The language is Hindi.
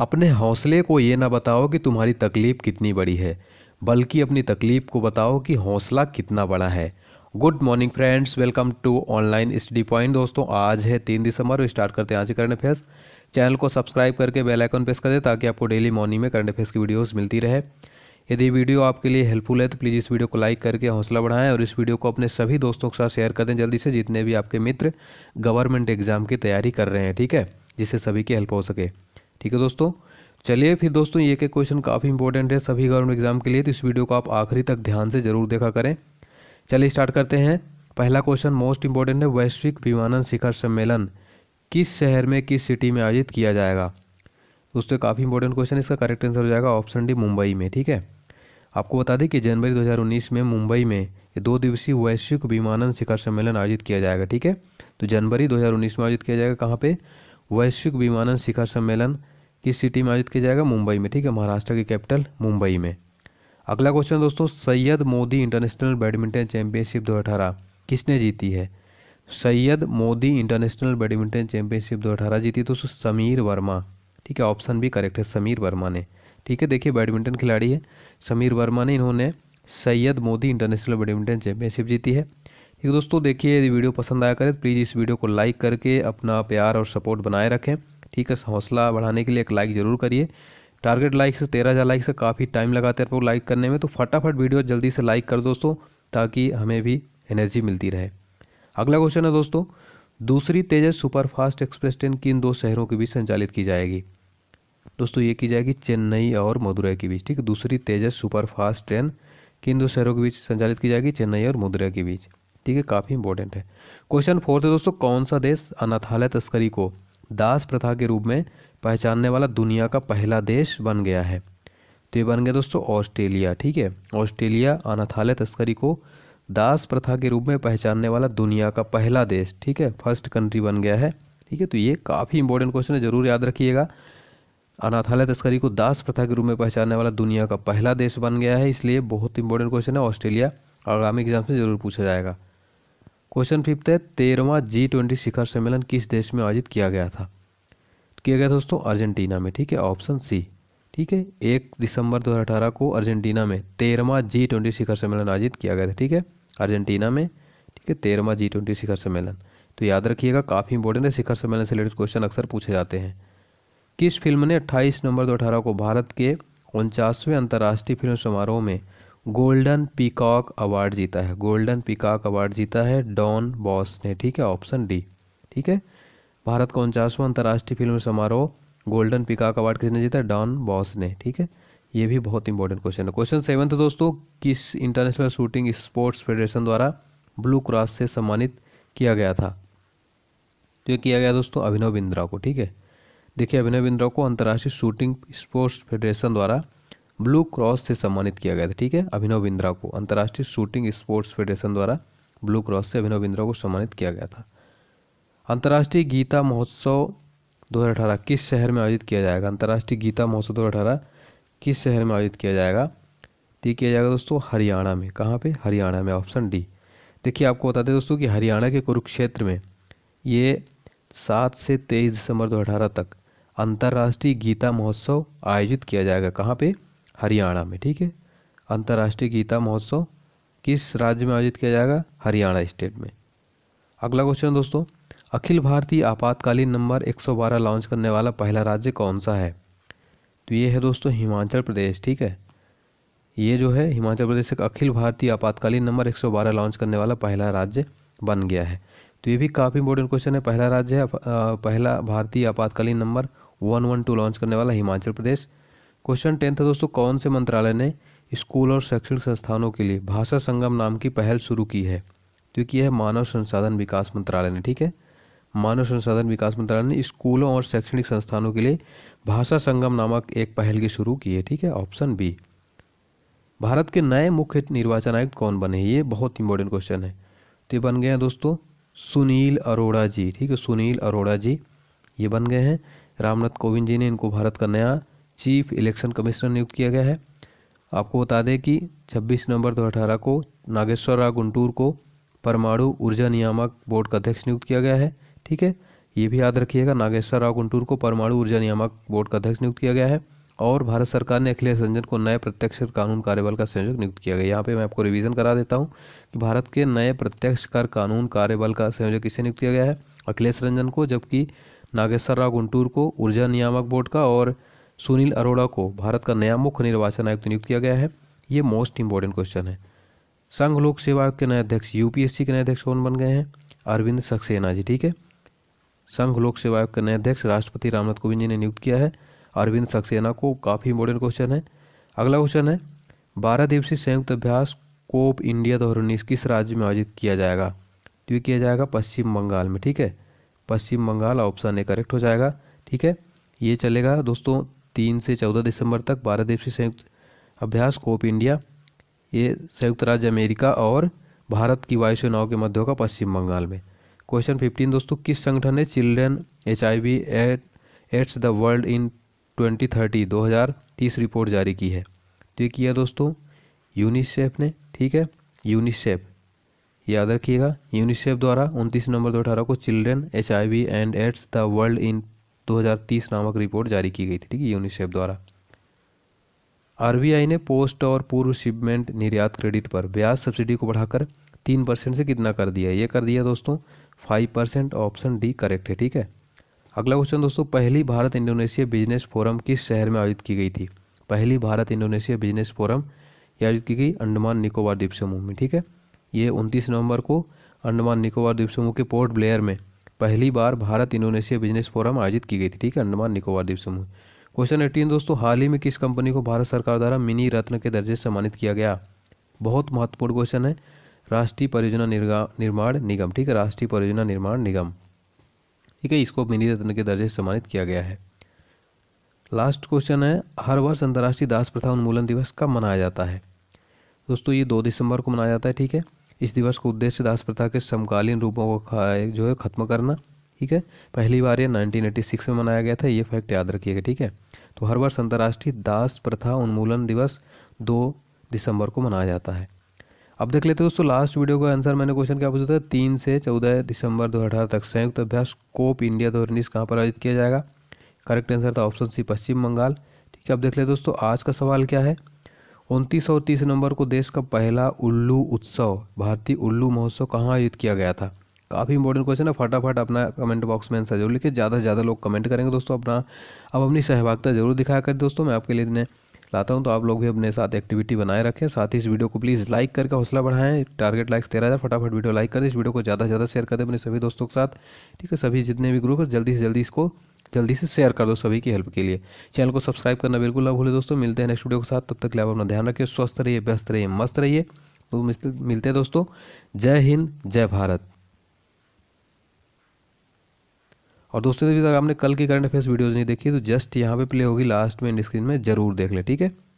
अपने हौसले को ये ना बताओ कि तुम्हारी तकलीफ़ कितनी बड़ी है बल्कि अपनी तकलीफ़ को बताओ कि हौसला कितना बड़ा है good morning friends welcome to online study point दोस्तों आज है तीन दिसंबर स्टार्ट करते हैं आज करंट अफेयर्स चैनल को सब्सक्राइब करके बेल आइकन प्रेस कर दें ताकि आपको डेली मॉर्निंग में करंट अफेयर्स की वीडियोस मिलती रहे यदि वीडियो आपके लिए हेल्पफुल है तो प्लीज़ इस वीडियो को लाइक करके हौसला बढ़ाएं और इस वीडियो को अपने सभी दोस्तों के साथ शेयर कर दें जल्दी से जितने भी आपके मित्र गवर्नमेंट एग्ज़ाम की तैयारी कर रहे हैं ठीक है जिससे सभी की हेल्प हो सके ठीक है दोस्तों चलिए फिर दोस्तों ये के क्वेश्चन काफ़ी इंपॉर्टेंट है सभी गवर्नमेंट एग्जाम के लिए तो इस वीडियो को आप आखिरी तक ध्यान से जरूर देखा करें चलिए स्टार्ट करते हैं पहला क्वेश्चन मोस्ट इंपॉर्टेंट है वैश्विक विमानन शिखर सम्मेलन किस शहर में किस सिटी में आयोजित किया जाएगा दोस्तों काफ़ी इंपॉर्टेंट क्वेश्चन इसका करेक्ट आंसर हो जाएगा ऑप्शन डी मुंबई में ठीक है आपको बता दें कि जनवरी 2019 में मुंबई में ये दो दिवसीय वैश्विक विमानन शिखर सम्मेलन आयोजित किया जाएगा ठीक है तो जनवरी 2019 में आयोजित किया जाएगा कहाँ पे वैश्विक विमानन शिखर सम्मेलन किस सिटी में आयोजित किया जाएगा मुंबई में ठीक है महाराष्ट्र की कैपिटल मुंबई में अगला क्वेश्चन दोस्तों Syed Modi international badminton championship दो अठारह किसने जीती है Syed Modi international badminton championship दो अठारह जीती दोस्तों समीर वर्मा ठीक है ऑप्शन भी करेक्ट है समीर वर्मा ने ठीक है देखिए बैडमिंटन खिलाड़ी है समीर वर्मा ने इन्होंने Syed Modi international badminton championship जीती है ठीक है दोस्तों देखिए यदि वीडियो पसंद आया करें तो प्लीज़ इस वीडियो को लाइक करके अपना प्यार और सपोर्ट बनाए रखें ठीक है हौसला बढ़ाने के लिए एक लाइक ज़रूर करिए टारगेट लाइक से तेरह हज़ार लाइक से काफ़ी टाइम लगाते हैं लाइक करने में तो फटाफट वीडियो जल्दी से लाइक कर दोस्तों ताकि हमें भी एनर्जी मिलती रहे अगला क्वेश्चन है दोस्तों दूसरी तेजस सुपरफास्ट एक्सप्रेस ट्रेन किन दो शहरों के बीच संचालित की जाएगी दोस्तों ये की जाएगी चेन्नई और मदुरई के बीच ठीक है दूसरी तेजस सुपरफास्ट ट्रेन किन दो शहरों के बीच संचालित की जाएगी चेन्नई और मदुरई के बीच ठीक है काफ़ी इंपॉर्टेंट है क्वेश्चन फोर्थ है दोस्तों कौन सा देश अनाथालय तस्करी को दास प्रथा के रूप में पहचानने वाला दुनिया का पहला देश बन गया है तो ये बन गया दोस्तों ऑस्ट्रेलिया ठीक है ऑस्ट्रेलिया अनाथालय तस्करी को दास प्रथा के रूप में पहचानने वाला दुनिया का पहला देश ठीक है फर्स्ट कंट्री बन गया है ठीक है तो ये काफ़ी इंपॉर्टेंट क्वेश्चन है ज़रूर याद रखिएगा अनाथालय तस्करी को दास प्रथा के रूप में पहचानने वाला दुनिया का पहला देश बन गया है इसलिए बहुत इंपॉर्टेंट क्वेश्चन है ऑस्ट्रेलिया आगामी एग्जाम से ज़रूर पूछा जाएगा क्वेश्चन फिफ्थ है तेरहवा जी ट्वेंटी शिखर सम्मेलन किस देश में आयोजित किया गया था किया गया था दोस्तों अर्जेंटीना में ठीक है ऑप्शन सी ठीक है एक दिसंबर 2018 को अर्जेंटीना में तेरहवा जी ट्वेंटी शिखर सम्मेलन आयोजित किया गया था ठीक है अर्जेंटीना में ठीक है तेरहवा जी ट्वेंटी शिखर सम्मेलन तो याद रखिएगा काफ़ी इंपॉर्टेंट है शिखर सम्मेलन से रिलेटेड क्वेश्चन अक्सर पूछे जाते हैं किस फिल्म ने 28 नवंबर दो को भारत के उनचासवें अंतर्राष्ट्रीय फिल्म समारोह में गोल्डन पीकॉक अवार्ड जीता है गोल्डन पीकॉक अवार्ड जीता है डॉन बॉस ने ठीक है ऑप्शन डी ठीक है भारत का उनचासवां अंतर्राष्ट्रीय फिल्म समारोह गोल्डन पिकाक अवार्ड किसने जीता डॉन बॉस ने ठीक है ये भी बहुत इंपॉर्टेंट क्वेश्चन है क्वेश्चन सेवन तो दोस्तों किस इंटरनेशनल शूटिंग स्पोर्ट्स फेडरेशन द्वारा ब्लू क्रॉस से सम्मानित किया गया था तो ये किया गया दोस्तों अभिनव बिंद्रा को ठीक है देखिए अभिनव बिंद्रा को अंतर्राष्ट्रीय शूटिंग स्पोर्ट्स फेडरेशन द्वारा ब्लू क्रॉस से सम्मानित किया गया था ठीक है अभिनव बिंद्रा को अंतर्राष्ट्रीय शूटिंग स्पोर्ट्स फेडरेशन द्वारा ब्लू क्रॉस से अभिनव बिंद्रा को सम्मानित किया गया था अंतर्राष्ट्रीय गीता महोत्सव दो किस शहर में आयोजित किया जाएगा अंतर्राष्ट्रीय गीता महोत्सव दो किस शहर में आयोजित किया जाएगा तो किया जाएगा दोस्तों हरियाणा में कहाँ पे हरियाणा में ऑप्शन डी देखिए आपको बता दें दोस्तों कि हरियाणा के कुरुक्षेत्र में ये सात से तेईस दिसंबर दो तक अंतर्राष्ट्रीय गीता महोत्सव आयोजित किया जाएगा कहाँ पे हरियाणा में ठीक है अंतर्राष्ट्रीय गीता महोत्सव किस राज्य में आयोजित किया जाएगा हरियाणा स्टेट में अगला क्वेश्चन दोस्तों अखिल भारतीय आपातकालीन नंबर 112 लॉन्च करने वाला पहला राज्य कौन सा है तो ये है दोस्तों हिमाचल प्रदेश ठीक है ये जो है हिमाचल प्रदेश एक अखिल भारतीय आपातकालीन नंबर 112 लॉन्च करने वाला पहला राज्य बन गया है तो ये भी काफ़ी इंपॉर्टेंट क्वेश्चन है पहला राज्य है पहला भारतीय आपातकालीन number one one two launch करने वाला हिमाचल प्रदेश क्वेश्चन टेंथ है दोस्तों कौन से मंत्रालय ने स्कूल और शैक्षणिक संस्थानों के लिए भाषा संगम नाम की पहल शुरू की है क्योंकि यह मानव संसाधन विकास मंत्रालय ने ठीक है मानव संसाधन विकास मंत्रालय ने स्कूलों और शैक्षणिक संस्थानों के लिए भाषा संगम नामक एक पहल की शुरू की है ठीक है ऑप्शन बी भारत के नए मुख्य निर्वाचन आयुक्त कौन बने ये बहुत इंपॉर्टेंट क्वेश्चन है तो ये बन गए हैं दोस्तों सुनील अरोड़ा जी ठीक है सुनील अरोड़ा जी ये बन गए हैं रामनाथ कोविंद जी ने इनको भारत का नया चीफ इलेक्शन कमिश्नर नियुक्त किया गया है आपको बता दें कि 26 नवंबर 2018 को नागेश्वर राव गुंटूर को परमाणु ऊर्जा नियामक बोर्ड का अध्यक्ष नियुक्त किया गया है ठीक है ये भी याद रखिएगा नागेश्वर राव गुंटूर को परमाणु ऊर्जा नियामक बोर्ड का अध्यक्ष नियुक्त किया गया है और भारत सरकार ने अखिलेश रंजन को नए प्रत्यक्ष कानून कार्यबल का संयोजक नियुक्त किया गया यहाँ पे मैं आपको रिवीजन करा देता हूँ कि भारत के नए प्रत्यक्ष कर कानून कार्यबल का संयोजक किसे नियुक्त किया गया है अखिलेश रंजन को जबकि नागेश्वर राव गुंटूर को ऊर्जा नियामक बोर्ड का और सुनील अरोड़ा को भारत का नया मुख्य निर्वाचन आयुक्त नियुक्त किया गया है ये मोस्ट इंपॉर्टेंट क्वेश्चन है संघ लोक सेवा आयोग के नए अध्यक्ष यूपीएससी के नए अध्यक्ष कौन बन गए हैं अरविंद सक्सेना जी ठीक है संघ लोक सेवा आयोग के नए अध्यक्ष राष्ट्रपति रामनाथ कोविंद जी ने नियुक्त किया है अरविंद सक्सेना को काफ़ी इंपॉर्टेंट क्वेश्चन है अगला क्वेश्चन है बारह दिवसीय संयुक्त अभ्यास कोप इंडिया दो उन्नीस किस राज्य में आयोजित किया जाएगा तो ये किया जाएगा पश्चिम बंगाल में ठीक है Paschim Bangal option A correct हो जाएगा ठीक है ये चलेगा दोस्तों तीन से चौदह दिसंबर तक बारह दिवसीय संयुक्त अभ्यास कोप इंडिया ये संयुक्त राज्य अमेरिका और भारत की वायुसेनाओं के मध्य होगा पश्चिम बंगाल में क्वेश्चन फिफ्टीन दोस्तों किस संगठन ने children H I V and AIDS the world in twenty thirty दो हज़ार तीस रिपोर्ट जारी की है तो ये किया दोस्तों यूनिसेफ ने ठीक है यूनिसेफ याद रखिएगा यूनिसेफ द्वारा उनतीस नवंबर दो अठारह को children H I V and AIDS the world in 2030 नामक रिपोर्ट जारी की गई थी ठीक है यूनिसेफ द्वारा आरबीआई ने पोस्ट और पूर्व शिपमेंट निर्यात क्रेडिट पर ब्याज सब्सिडी को बढ़ाकर तीन परसेंट से कितना कर दिया ये कर दिया दोस्तों five percent option D correct है ठीक है अगला क्वेश्चन दोस्तों पहली भारत इंडोनेशिया बिजनेस फोरम किस शहर में आयोजित की गई थी पहली भारत इंडोनेशिया बिजनेस फोरम ये आयोजित की गई अंडमान निकोबार द्वीप समूह में ठीक है ये उनतीस नवंबर को अंडमान निकोबार द्वीप समूह के पोर्ट ब्लेयर में पहली बार भारत इंडोनेशिया बिजनेस फोरम आयोजित की गई थी ठीक है अंडमान निकोबार द्वीप समूह क्वेश्चन एटीन दोस्तों हाल ही में किस कंपनी को भारत सरकार द्वारा मिनी रत्न के दर्जे से सम्मानित किया गया बहुत महत्वपूर्ण क्वेश्चन है राष्ट्रीय परियोजना निर्माण निगम ठीक है राष्ट्रीय परियोजना निर्माण निगम ठीक है इसको मिनी रत्न के दर्जे से सम्मानित किया गया है लास्ट क्वेश्चन है हर वर्ष अंतर्राष्ट्रीय दास प्रथा उन्मूलन दिवस कब मनाया जाता है दोस्तों ये दो दिसंबर को मनाया जाता है ठीक है इस दिवस का उद्देश्य दास प्रथा के समकालीन रूपों को जो है ख़त्म करना ठीक है पहली बार ये 1986 में मनाया गया था ये फैक्ट याद रखिएगा ठीक है तो हर वर्ष अंतर्राष्ट्रीय दास प्रथा उन्मूलन दिवस दो दिसंबर को मनाया जाता है अब देख लेते हैं दोस्तों लास्ट वीडियो का आंसर मैंने क्वेश्चन क्या पूछा था तीन से चौदह दिसंबर दो तक संयुक्त अभ्यास कोप इंडिया दो हज़ार कहाँ पर आयोजित किया जाएगा करेक्ट आंसर था ऑप्शन सी पश्चिम बंगाल ठीक है अब देख लेते दोस्तों आज का सवाल क्या है उनतीस और तीस नवंबर को देश का पहला उल्लू उत्सव भारतीय उल्लू महोत्सव कहाँ आयोजित किया गया था काफ़ी इंपॉर्टेंट क्वेश्चन है फटाफट अपना कमेंट बॉक्स में आंसर जरूर लिखिए ज़्यादा से ज़्यादा लोग कमेंट करेंगे दोस्तों अपना अब अपनी सहभागिता जरूर दिखाया करें दोस्तों मैं आपके लिए इतने लाता हूँ तो आप लोग भी अपने साथ एक्टिविटी बनाए रखें साथ ही इस वीडियो को प्लीज़ लाइक करके हौसला बढ़ाएं टारगेट लाइक्स तेरह हज़ार फटाफट वीडियो लाइक कर दें इस वीडियो को ज़्यादा से ज़्यादा शेयर कर दें अपने सभी दोस्तों के साथ ठीक है सभी जितने भी ग्रुप है जल्दी से जल्दी इसको जल्दी से शेयर कर दो सभी की हेल्प के लिए चैनल को सब्सक्राइब करना बिल्कुल ना भूले दोस्तों मिलते हैं नेक्स्ट वीडियो के साथ तब तक लिए आप अपना ध्यान रखिए स्वस्थ रहिए व्यस्त रहिए मस्त रहिए तो मिलते हैं दोस्तों जय हिंद जय भारत और दोस्तों अभी तक आपने कल की करंट अफेयर्स वीडियोज़ नहीं देखी तो जस्ट यहाँ पे प्ले होगी लास्ट में स्क्रीन में ज़रूर देख ले ठीक है